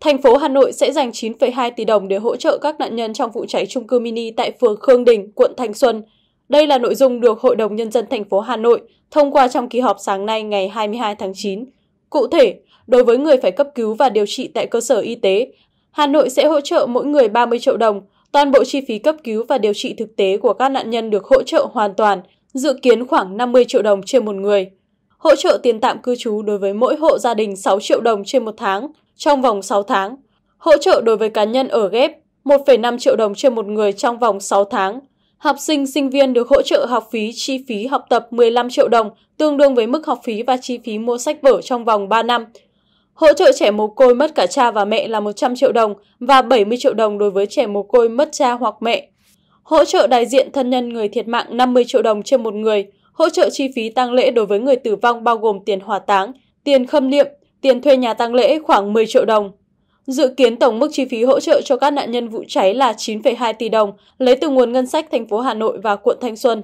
Thành phố Hà Nội sẽ dành 9,2 tỷ đồng để hỗ trợ các nạn nhân trong vụ cháy trung cư mini tại phường Khương Đình, quận Thanh Xuân. Đây là nội dung được Hội đồng Nhân dân thành phố Hà Nội thông qua trong kỳ họp sáng nay ngày 22 tháng 9. Cụ thể, đối với người phải cấp cứu và điều trị tại cơ sở y tế, Hà Nội sẽ hỗ trợ mỗi người 30 triệu đồng. Toàn bộ chi phí cấp cứu và điều trị thực tế của các nạn nhân được hỗ trợ hoàn toàn, dự kiến khoảng 50 triệu đồng trên một người. Hỗ trợ tiền tạm cư trú đối với mỗi hộ gia đình 6 triệu đồng trên một tháng – trong vòng 6 tháng, hỗ trợ đối với cá nhân ở ghép 1,5 triệu đồng trên một người trong vòng 6 tháng. Học sinh, sinh viên được hỗ trợ học phí chi phí học tập 15 triệu đồng, tương đương với mức học phí và chi phí mua sách vở trong vòng 3 năm. Hỗ trợ trẻ mồ côi mất cả cha và mẹ là 100 triệu đồng và 70 triệu đồng đối với trẻ mồ côi mất cha hoặc mẹ. Hỗ trợ đại diện thân nhân người thiệt mạng 50 triệu đồng trên một người, hỗ trợ chi phí tang lễ đối với người tử vong bao gồm tiền hỏa táng, tiền khâm liệm, tiền thuê nhà tang lễ khoảng 10 triệu đồng. Dự kiến tổng mức chi phí hỗ trợ cho các nạn nhân vụ cháy là 9,2 tỷ đồng, lấy từ nguồn ngân sách thành phố Hà Nội và quận Thanh Xuân.